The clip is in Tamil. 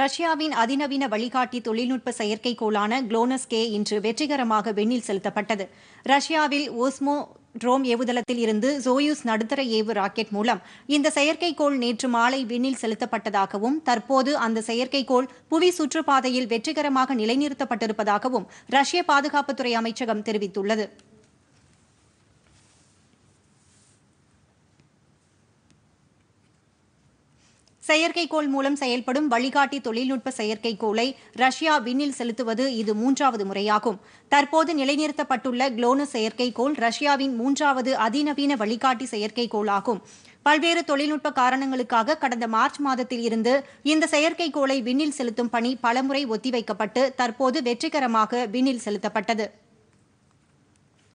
ரஷ்யாவின் அதிநவீன வழிகாட்டி தொழில்நுட்ப செயற்கைக்கோளான குளோனஸ் கே இன்று வெற்றிகரமாக விண்ணில் செலுத்தப்பட்டது ரஷ்யாவில் ஓஸ்மோ ட்ரோம் ஏவுதளத்தில் இருந்து ஜோயூஸ் நடுத்தர ஏவு ராக்கெட் மூலம் இந்த செயற்கைக்கோள் நேற்று மாலை விண்ணில் செலுத்தப்பட்டதாகவும் தற்போது அந்த செயற்கைக்கோள் புவி சுற்றுப்பாதையில் வெற்றிகரமாக நிலைநிறுத்தப்பட்டிருப்பதாகவும் ரஷ்ய பாதுகாப்புத்துறை அமைச்சகம் தெரிவித்துள்ளது செயற்கைக்கோள் மூலம் செயல்படும் வழிகாட்டி தொழில்நுட்ப செயற்கைக்கோளை ரஷ்யா விண்ணில் செலுத்துவது இது மூன்றாவது முறையாகும் தற்போது நிலைநிறுத்தப்பட்டுள்ள குளோனஸ் செயற்கைக்கோள் ரஷ்யாவின் மூன்றாவது அதிநவீன வழிகாட்டி செயற்கைக்கோளாகும் பல்வேறு தொழில்நுட்ப காரணங்களுக்காக கடந்த மார்ச் மாதத்தில் இருந்து இந்த செயற்கைக்கோளை விண்ணில் செலுத்தும் பணி பலமுறை ஒத்திவைக்கப்பட்டு தற்போது வெற்றிகரமாக விண்ணில் செலுத்தப்பட்டது